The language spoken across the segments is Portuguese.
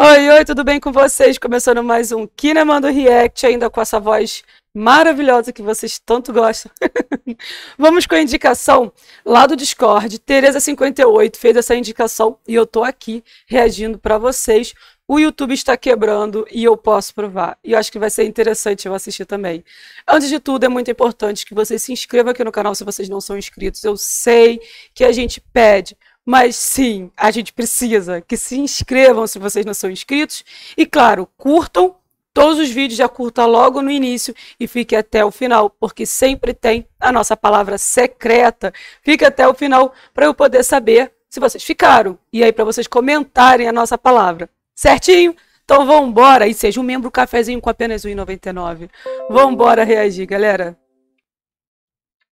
Oi, oi, tudo bem com vocês? Começando mais um Kinemando React, ainda com essa voz maravilhosa que vocês tanto gostam. Vamos com a indicação lá do Discord. Tereza58 fez essa indicação e eu tô aqui reagindo para vocês. O YouTube está quebrando e eu posso provar. E eu acho que vai ser interessante eu assistir também. Antes de tudo, é muito importante que você se inscreva aqui no canal se vocês não são inscritos. Eu sei que a gente pede mas sim, a gente precisa que se inscrevam se vocês não são inscritos. E claro, curtam todos os vídeos, já curta logo no início e fique até o final, porque sempre tem a nossa palavra secreta. Fique até o final para eu poder saber se vocês ficaram. E aí para vocês comentarem a nossa palavra. Certinho? Então vambora e seja um membro cafezinho com apenas R$ 1,99. Vambora reagir, galera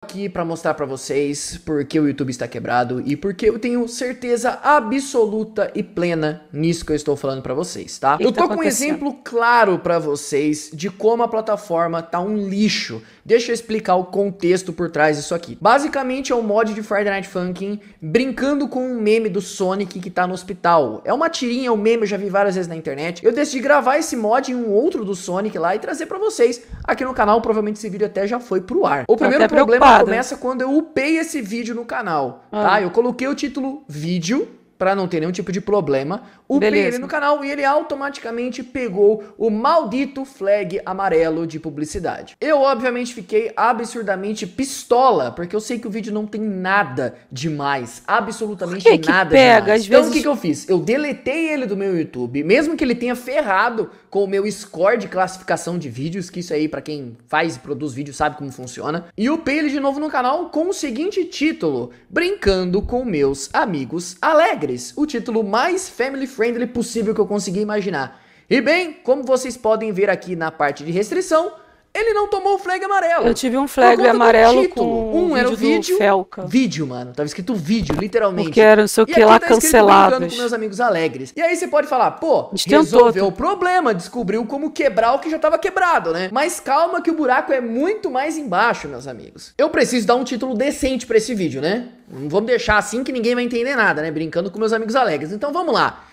aqui para mostrar para vocês porque o YouTube está quebrado e porque eu tenho certeza absoluta e plena nisso que eu estou falando para vocês, tá? eu tô com um exemplo claro para vocês de como a plataforma tá um lixo. Deixa eu explicar o contexto por trás disso aqui. Basicamente é um mod de Friday Night Funkin' brincando com um meme do Sonic que tá no hospital. É uma tirinha, é um meme, eu já vi várias vezes na internet. Eu decidi gravar esse mod em um outro do Sonic lá e trazer para vocês aqui no canal. Provavelmente esse vídeo até já foi pro ar. O tá primeiro problema parada. começa quando eu upei esse vídeo no canal, tá? ah. tá? Eu coloquei o título vídeo para não ter nenhum tipo de problema o Beleza. no canal e ele automaticamente pegou o maldito flag amarelo de publicidade. Eu, obviamente, fiquei absurdamente pistola, porque eu sei que o vídeo não tem nada demais, absolutamente que nada que pega, demais. Às então, vezes... o que, que eu fiz? Eu deletei ele do meu YouTube, mesmo que ele tenha ferrado com o meu score de classificação de vídeos, que isso aí, para quem faz e produz vídeo, sabe como funciona. E upei ele de novo no canal com o seguinte título, Brincando com Meus Amigos Alegres, o título mais family friendly friendly é possível que eu consegui imaginar. E bem, como vocês podem ver aqui na parte de restrição, ele não tomou o flag amarelo. Eu tive um flag amarelo com um era o vídeo, Felca. vídeo, mano. Tava escrito vídeo, literalmente. Porque era não sei o que lá tá cancelado. com meus amigos alegres. E aí você pode falar, pô, resolveu o problema, descobriu como quebrar o que já tava quebrado, né? Mas calma que o buraco é muito mais embaixo, meus amigos. Eu preciso dar um título decente para esse vídeo, né? Não vamos deixar assim que ninguém vai entender nada, né? Brincando com meus amigos alegres. Então vamos lá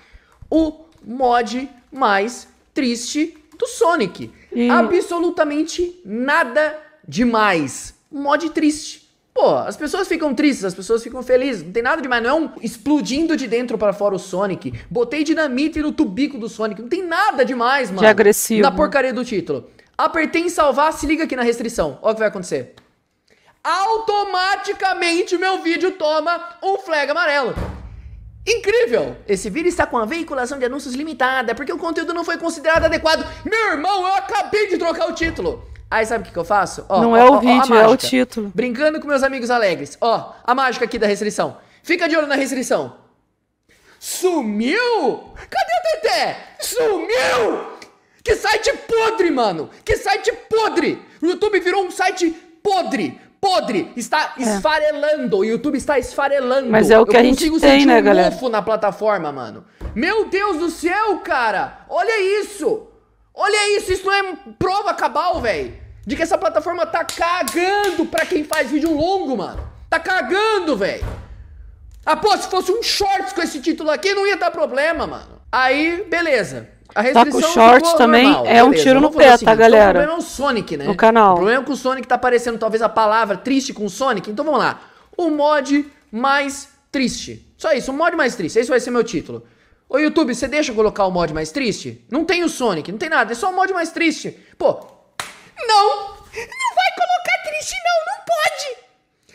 o mod mais triste do Sonic. Absolutamente nada demais. Mod triste. Pô, as pessoas ficam tristes, as pessoas ficam felizes, não tem nada demais, não é um explodindo de dentro para fora o Sonic. Botei dinamite no tubico do Sonic, não tem nada demais, mano. De agressivo. Na porcaria do título. Apertei em salvar, se liga aqui na restrição. Olha o que vai acontecer. Automaticamente meu vídeo toma um flag amarelo. Incrível! Esse vídeo está com a veiculação de anúncios limitada, porque o conteúdo não foi considerado adequado. Meu irmão, eu acabei de trocar o título. Aí sabe o que, que eu faço? Ó, não ó, é o ó, vídeo, é o título. Brincando com meus amigos alegres. Ó, a mágica aqui da restrição. Fica de olho na restrição. Sumiu? Cadê o Teté? Sumiu? Que site podre, mano! Que site podre! O YouTube virou um site podre! podre, está é. esfarelando, é. o YouTube está esfarelando. Mas é o que eu a gente tem, né, um galera? mofo na plataforma, mano. Meu Deus do céu, cara! Olha isso! Olha isso, isso não é prova cabal, velho, de que essa plataforma tá cagando para quem faz vídeo longo, mano. Tá cagando, velho. Ah, pô, se fosse um shorts com esse título aqui, não ia dar problema, mano. Aí, beleza tá com short também normal, é beleza. um tiro no pé, tá, galera? Então o problema é o Sonic, né? No canal. O problema é que o Sonic tá aparecendo, talvez, a palavra triste com o Sonic. Então vamos lá. O mod mais triste. Só isso, o mod mais triste. Esse vai ser meu título. Ô YouTube, você deixa eu colocar o mod mais triste? Não tem o Sonic, não tem nada, é só o mod mais triste. Pô, não! Não vai colocar triste, não, não pode!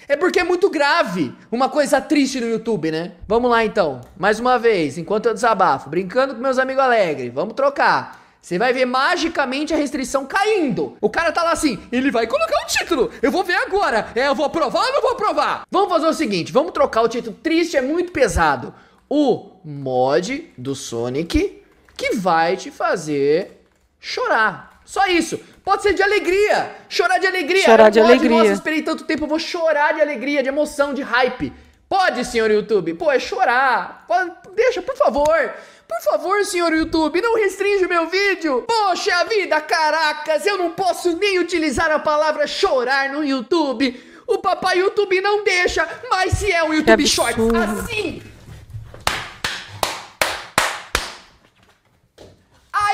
É porque é muito grave uma coisa triste no YouTube, né? Vamos lá então, mais uma vez, enquanto eu desabafo, brincando com meus amigos alegres, vamos trocar. Você vai ver magicamente a restrição caindo. O cara tá lá assim, ele vai colocar o um título. Eu vou ver agora. É, eu vou aprovar ou não vou aprovar? Vamos fazer o seguinte, vamos trocar o título. Triste é muito pesado. O mod do Sonic que vai te fazer chorar. Só isso. Pode ser de alegria. Chorar de alegria. Chorar de pode, alegria. Nossa, esperei tanto tempo, eu vou chorar de alegria, de emoção, de hype. Pode, senhor YouTube. Pô, é chorar. Pode, deixa, por favor. Por favor, senhor YouTube, não restringe o meu vídeo. Poxa vida, caracas, eu não posso nem utilizar a palavra chorar no YouTube. O papai YouTube não deixa, mas se é um YouTube é Shorts assim,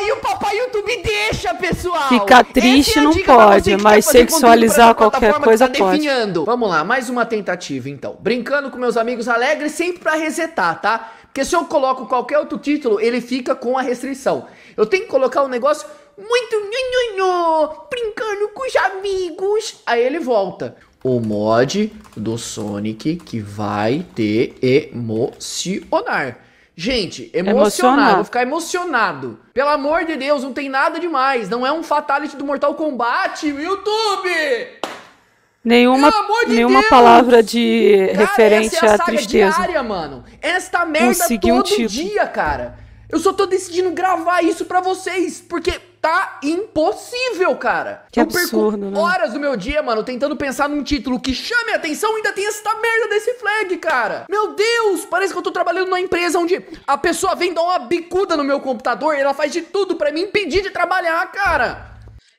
Aí o papai YouTube deixa, pessoal. Ficar é triste é não pode, mas sexualizar qualquer coisa tá pode. Definhando. Vamos lá, mais uma tentativa então. Brincando com meus amigos alegres, sempre para resetar, tá? Porque se eu coloco qualquer outro título, ele fica com a restrição. Eu tenho que colocar um negócio muito nho, brincando com os amigos. Aí ele volta o mod do Sonic que vai te emocionar. Gente, emocionado. emocionado. Vou ficar emocionado. Pelo amor de Deus, não tem nada demais. Não é um fatality do Mortal Kombat, YouTube! Nenhuma, de nenhuma palavra de cara, referente essa é a à tristeza. Diária, mano. Esta merda todo um dia, cara. Eu só tô decidindo gravar isso para vocês, porque tá impossível, cara. Que eu absurdo, perco né? horas do meu dia, mano, tentando pensar num título que chame a atenção e ainda tem essa merda desse flag, cara. Meu Deus, parece que eu tô trabalhando numa empresa onde a pessoa vem dar uma bicuda no meu computador e ela faz de tudo para me impedir de trabalhar, cara.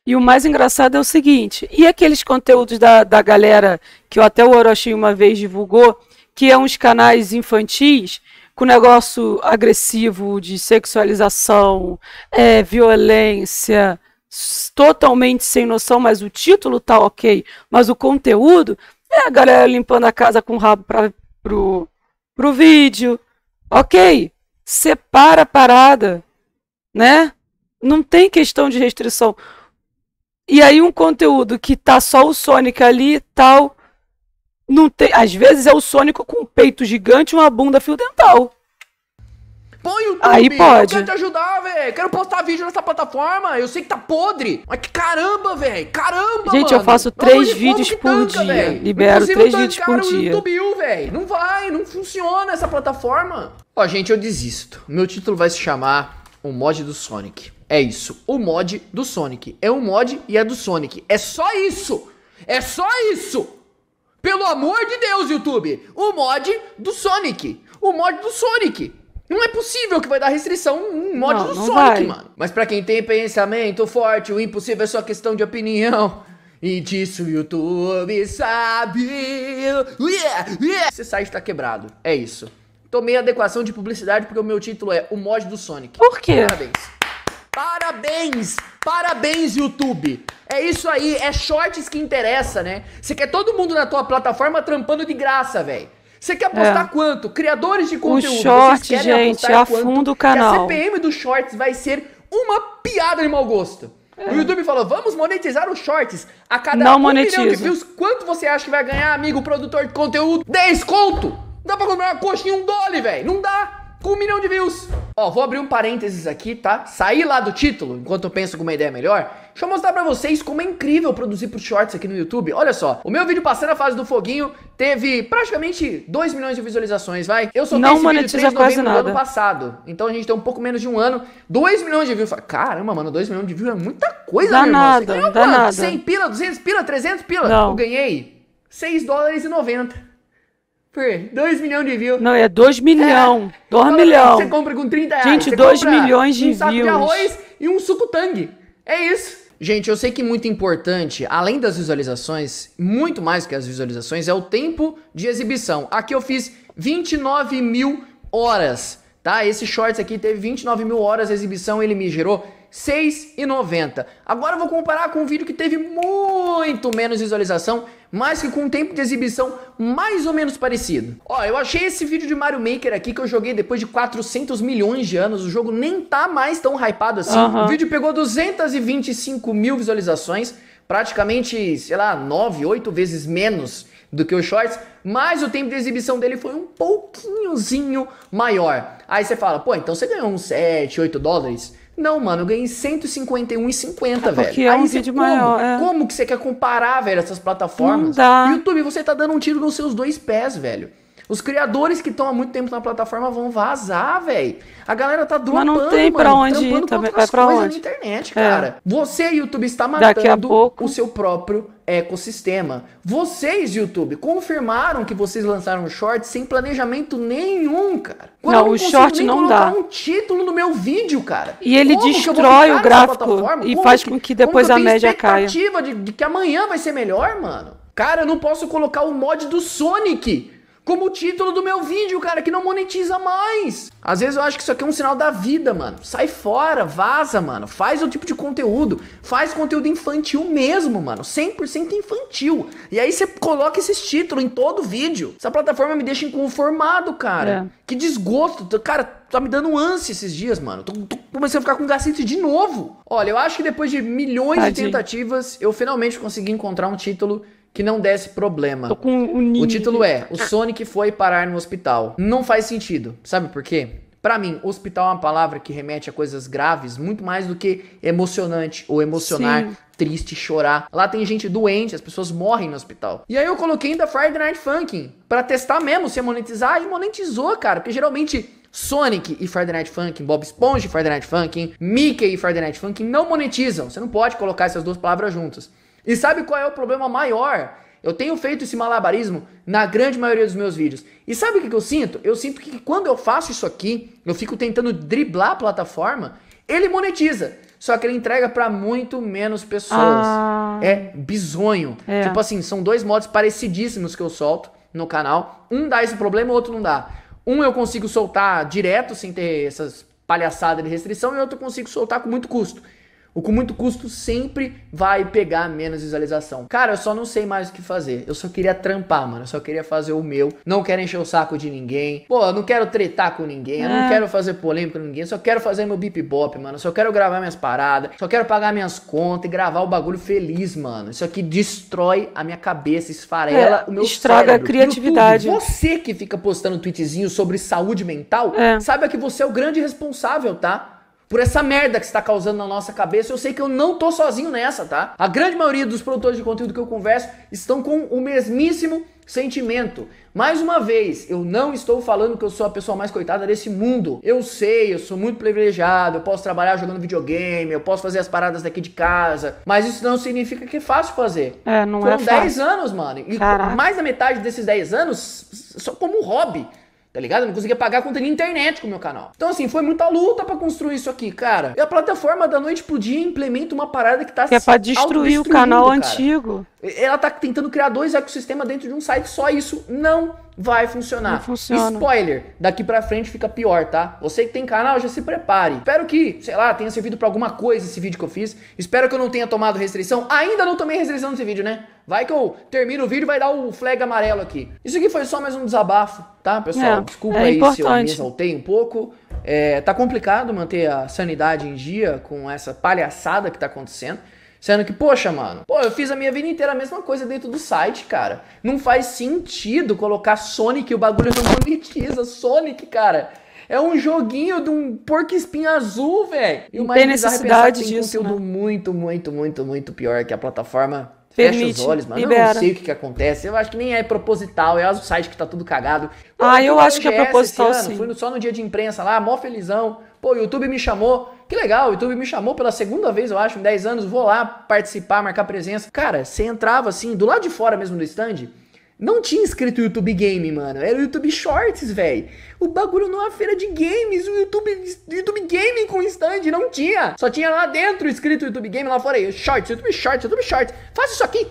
E o mais engraçado é o seguinte, e aqueles conteúdos da, da galera que até o Orochi uma vez divulgou, que é uns canais infantis, com negócio agressivo de sexualização, é, violência, totalmente sem noção, mas o título tá ok, mas o conteúdo é a galera limpando a casa com o rabo para pro, pro vídeo. Ok, separa a parada, né? Não tem questão de restrição. E aí um conteúdo que tá só o Sonic ali, tal, não tem, às vezes é o Sônico com um peito gigante e uma bunda fio dental. Pô, YouTube, Aí pode. eu quero te ajudar, velho. Quero postar vídeo nessa plataforma. Eu sei que tá podre. Mas que caramba, velho. Caramba, Gente, mano. eu faço três Nossa, vídeos por tanca, dia. Véio. Libero três vídeos por dia. YouTube, velho. Não vai, não funciona essa plataforma. Ó, gente, eu desisto. Meu título vai se chamar O Mod do Sonic. É isso. O mod do Sonic. É um mod e é do Sonic. É só isso. É só isso. Pelo amor de Deus, YouTube! O mod do Sonic! O mod do Sonic! Não é possível que vai dar restrição um mod não, do não Sonic, vai. mano. Mas para quem tem pensamento forte, o impossível é só questão de opinião. E disso o YouTube sabe. Yeah, yeah. Esse site tá quebrado. É isso. Tomei adequação de publicidade porque o meu título é O Mod do Sonic. Por quê? Parabéns. Parabéns! Parabéns, YouTube! É isso aí, é shorts que interessa, né? Você quer todo mundo na tua plataforma trampando de graça, velho. Você quer apostar é. quanto? Criadores de conteúdo, o short, vocês querem gente, apostar quanto? Fundo o canal. a CPM dos shorts vai ser uma piada de mau gosto. É. O YouTube falou, vamos monetizar os shorts. A cada Não um monetizo. milhão de views, quanto você acha que vai ganhar, amigo produtor de conteúdo? Desconto! Não dá pra comprar uma coxinha um dole, velho. Não dá com um milhão de views. Ó, vou abrir um parênteses aqui, tá? Sair lá do título, enquanto eu penso uma ideia melhor. Deixa eu mostrar pra vocês como é incrível produzir pro Shorts aqui no YouTube. Olha só, o meu vídeo passando a fase do foguinho teve praticamente 2 milhões de visualizações, vai. Eu só não monetiza vídeo 3 de nada. do ano passado. Então a gente tem um pouco menos de um ano. 2 milhões de views. Caramba, mano, 2 milhões de views é muita coisa, dá meu irmão. nada, Você ganhou dá Nada. 100 pila, 200 pila, 300 pila? Não. Eu ganhei 6 dólares e 90. Por 2 milhões de views. Não, é 2 milhão. 2 é, milhão. Você compra com 30 reais. Gente, 2 milhões de um saco views. de arroz e um suco tangue. É isso. Gente, eu sei que muito importante, além das visualizações, muito mais que as visualizações, é o tempo de exibição. Aqui eu fiz 29 mil horas, tá? Esse shorts aqui teve 29 mil horas de exibição, ele me gerou 6,90. Agora eu vou comparar com um vídeo que teve muito menos visualização mas que com um tempo de exibição mais ou menos parecido. Ó, eu achei esse vídeo de Mario Maker aqui que eu joguei depois de 400 milhões de anos, o jogo nem tá mais tão hypado assim. Uhum. O vídeo pegou 225 mil visualizações, praticamente, sei lá, 9, 8 vezes menos do que o Shorts, mas o tempo de exibição dele foi um pouquinhozinho maior. Aí você fala, pô, então você ganhou uns 7, 8 dólares. Não, mano, eu ganhei 151,50, é velho. É um Aí você, vídeo como, maior, é. como que você quer comparar, velho, essas plataformas? Não dá. YouTube, você tá dando um tiro nos seus dois pés, velho. Os criadores que estão há muito tempo na plataforma vão vazar, velho. A galera tá doando, Mas não tem pra onde ir também. Vai pra onde? na internet, é. cara. Você, YouTube, está matando pouco... o seu próprio ecossistema. Vocês, YouTube, confirmaram que vocês lançaram shorts sem planejamento nenhum, cara. Quando não, não o short não dá. um título no meu vídeo, cara. E ele como destrói o gráfico e como faz que, com que depois a média caia. expectativa de, de que amanhã vai ser melhor, mano? Cara, eu não posso colocar o mod do Sonic como o título do meu vídeo, cara, que não monetiza mais. Às vezes eu acho que isso aqui é um sinal da vida, mano. Sai fora, vaza, mano. Faz o tipo de conteúdo. Faz conteúdo infantil mesmo, mano. 100% infantil. E aí você coloca esses títulos em todo vídeo. Essa plataforma me deixa inconformado, cara. É. Que desgosto. Cara, tá me dando ânsia esses dias, mano. Tô, tô começando a ficar com gacete de novo. Olha, eu acho que depois de milhões Tadinho. de tentativas, eu finalmente consegui encontrar um título que não desse problema. Um o título é O Sonic foi parar no hospital. Não faz sentido. Sabe por quê? Para mim, hospital é uma palavra que remete a coisas graves muito mais do que emocionante ou emocionar, Sim. triste, chorar. Lá tem gente doente, as pessoas morrem no hospital. E aí eu coloquei ainda Friday Night Funkin' para testar mesmo se monetizar, e monetizou, cara, porque geralmente Sonic e Friday Night Funkin', Bob Esponja e Friday Night Funkin', Mickey e Friday Night Funkin' não monetizam. Você não pode colocar essas duas palavras juntas. E sabe qual é o problema maior? Eu tenho feito esse malabarismo na grande maioria dos meus vídeos. E sabe o que eu sinto? Eu sinto que quando eu faço isso aqui, eu fico tentando driblar a plataforma, ele monetiza. Só que ele entrega para muito menos pessoas. Ah. É bizonho. É. Tipo assim, são dois modos parecidíssimos que eu solto no canal. Um dá esse problema, o outro não dá. Um eu consigo soltar direto, sem ter essas palhaçadas de restrição, e outro eu consigo soltar com muito custo. O com muito custo sempre vai pegar menos visualização. Cara, eu só não sei mais o que fazer. Eu só queria trampar, mano. Eu só queria fazer o meu. Não quero encher o saco de ninguém. Pô, eu não quero tretar com ninguém. Eu não é. quero fazer polêmica com ninguém. Eu só quero fazer meu bip bop, mano. Eu só quero gravar minhas paradas. Só quero pagar minhas contas e gravar o bagulho feliz, mano. Isso aqui destrói a minha cabeça, esfarela é, o meu Estraga cérebro. a criatividade. YouTube, você que fica postando tweetzinho sobre saúde mental, é. saiba que você é o grande responsável, tá? por essa merda que está causando na nossa cabeça. Eu sei que eu não tô sozinho nessa, tá? A grande maioria dos produtores de conteúdo que eu converso estão com o mesmíssimo sentimento. Mais uma vez, eu não estou falando que eu sou a pessoa mais coitada desse mundo. Eu sei, eu sou muito privilegiado, eu posso trabalhar jogando videogame, eu posso fazer as paradas daqui de casa, mas isso não significa que é fácil fazer. É, não Foram é fácil. 10 anos, mano. E Caraca. mais da metade desses 10 anos só como hobby tá ligado? Eu não conseguia pagar a conta de internet com o meu canal. Então, assim, foi muita luta para construir isso aqui, cara. E a plataforma da noite pro dia implementa uma parada que tá que é pra destruir o canal cara. antigo. Ela tá tentando criar dois ecossistemas dentro de um site só, isso não vai funcionar. Não funciona. Spoiler, daqui para frente fica pior, tá? Você que tem canal, já se prepare. Espero que, sei lá, tenha servido para alguma coisa esse vídeo que eu fiz. Espero que eu não tenha tomado restrição. Ainda não tomei restrição nesse vídeo, né? Vai que eu termino o vídeo e vai dar o flag amarelo aqui. Isso aqui foi só mais um desabafo, tá, pessoal? É, Desculpa é aí importante. se eu me exaltei um pouco. É, tá complicado manter a sanidade em dia com essa palhaçada que tá acontecendo. Sendo que, poxa, mano, pô, eu fiz a minha vida inteira a mesma coisa dentro do site, cara. Não faz sentido colocar Sonic e o bagulho não monetiza. Sonic, cara. É um joguinho de um porco espinho azul, velho. E o mais tem necessidade é que tem disso, conteúdo né? muito, muito, muito, muito pior que a plataforma Permite, Fecha os olhos, mano. libera. eu não sei o que, que acontece. Eu acho que nem é proposital, é o site que tá tudo cagado. Pô, ah, eu acho que é, é proposital sim. Fui só no dia de imprensa lá, mó felizão. Pô, o YouTube me chamou que legal, o YouTube me chamou pela segunda vez, eu acho, em 10 anos, vou lá participar, marcar presença. Cara, você entrava assim, do lado de fora mesmo do stand, não tinha escrito YouTube Game, mano. Era o YouTube Shorts, velho. O bagulho numa feira de games, o YouTube, YouTube Game com stand, não tinha. Só tinha lá dentro escrito YouTube Game, lá fora aí, Shorts, YouTube Shorts, YouTube Shorts. Faça isso aqui.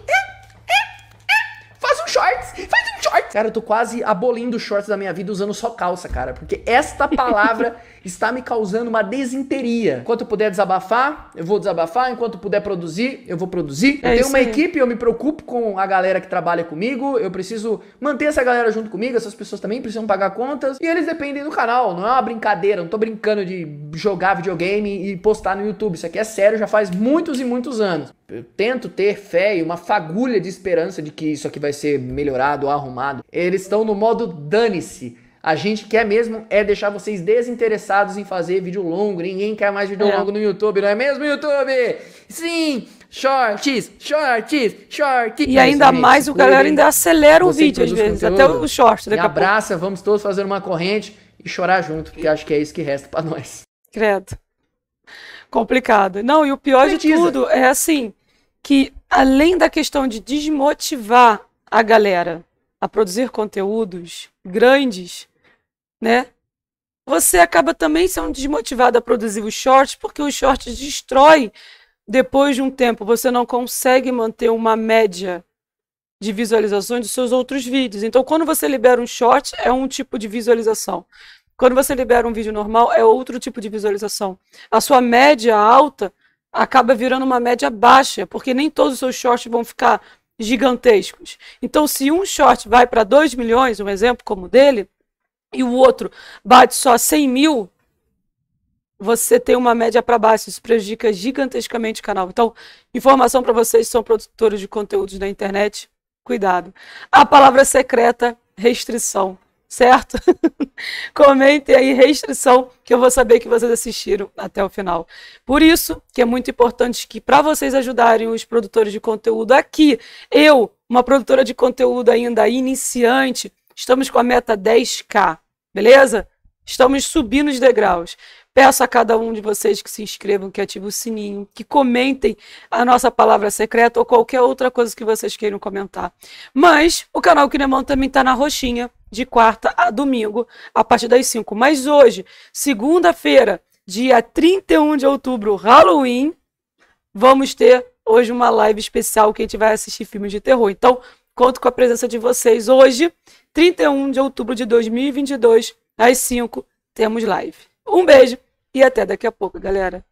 Faz um shorts, faz um shorts. Cara, eu tô quase abolindo shorts da minha vida usando só calça, cara. Porque esta palavra está me causando uma desinteria. Enquanto eu puder desabafar, eu vou desabafar. Enquanto eu puder produzir, eu vou produzir. É eu tenho uma aí. equipe, eu me preocupo com a galera que trabalha comigo. Eu preciso manter essa galera junto comigo. Essas pessoas também precisam pagar contas. E eles dependem do canal. Não é uma brincadeira. Não tô brincando de jogar videogame e postar no YouTube. Isso aqui é sério, já faz muitos e muitos anos. Eu tento ter fé e uma fagulha de esperança de que isso aqui vai ser melhorado, arrumado. Eles estão no modo dane-se. A gente quer mesmo é deixar vocês desinteressados em fazer vídeo longo. Ninguém quer mais vídeo é. longo no YouTube, não é mesmo, YouTube? Sim! Shorts, shorts, shorts. E ainda mais o galera ainda acelera o vídeo às vezes, conteúdo, até o short. Daqui abraça, pouco. vamos todos fazer uma corrente e chorar junto, porque acho que é isso que resta para nós. Credo. Complicado. Não, e o pior de tudo é assim, que além da questão de desmotivar a galera a produzir conteúdos grandes, né? Você acaba também sendo desmotivado a produzir os shorts, porque os shorts destrói depois de um tempo. Você não consegue manter uma média de visualizações dos seus outros vídeos. Então, quando você libera um short, é um tipo de visualização. Quando você libera um vídeo normal, é outro tipo de visualização. A sua média alta acaba virando uma média baixa, porque nem todos os seus shorts vão ficar gigantescos. Então, se um short vai para 2 milhões, um exemplo como o dele, e o outro bate só 100 mil, você tem uma média para baixo. Isso prejudica gigantescamente o canal. Então, informação para vocês que são produtores de conteúdos na internet, cuidado. A palavra secreta, restrição, certo? Comentem aí restrição, que eu vou saber que vocês assistiram até o final. Por isso que é muito importante que, para vocês ajudarem os produtores de conteúdo aqui, eu, uma produtora de conteúdo ainda iniciante, Estamos com a meta 10K, beleza? Estamos subindo os degraus. Peço a cada um de vocês que se inscrevam, que ativem o sininho, que comentem a nossa palavra secreta ou qualquer outra coisa que vocês queiram comentar. Mas o canal Quinemão também está na roxinha, de quarta a domingo, a partir das 5. Mas hoje, segunda-feira, dia 31 de outubro, Halloween, vamos ter hoje uma live especial que a gente vai assistir filmes de terror. Então, Conto com a presença de vocês hoje, 31 de outubro de 2022, às 5, temos live. Um beijo e até daqui a pouco, galera.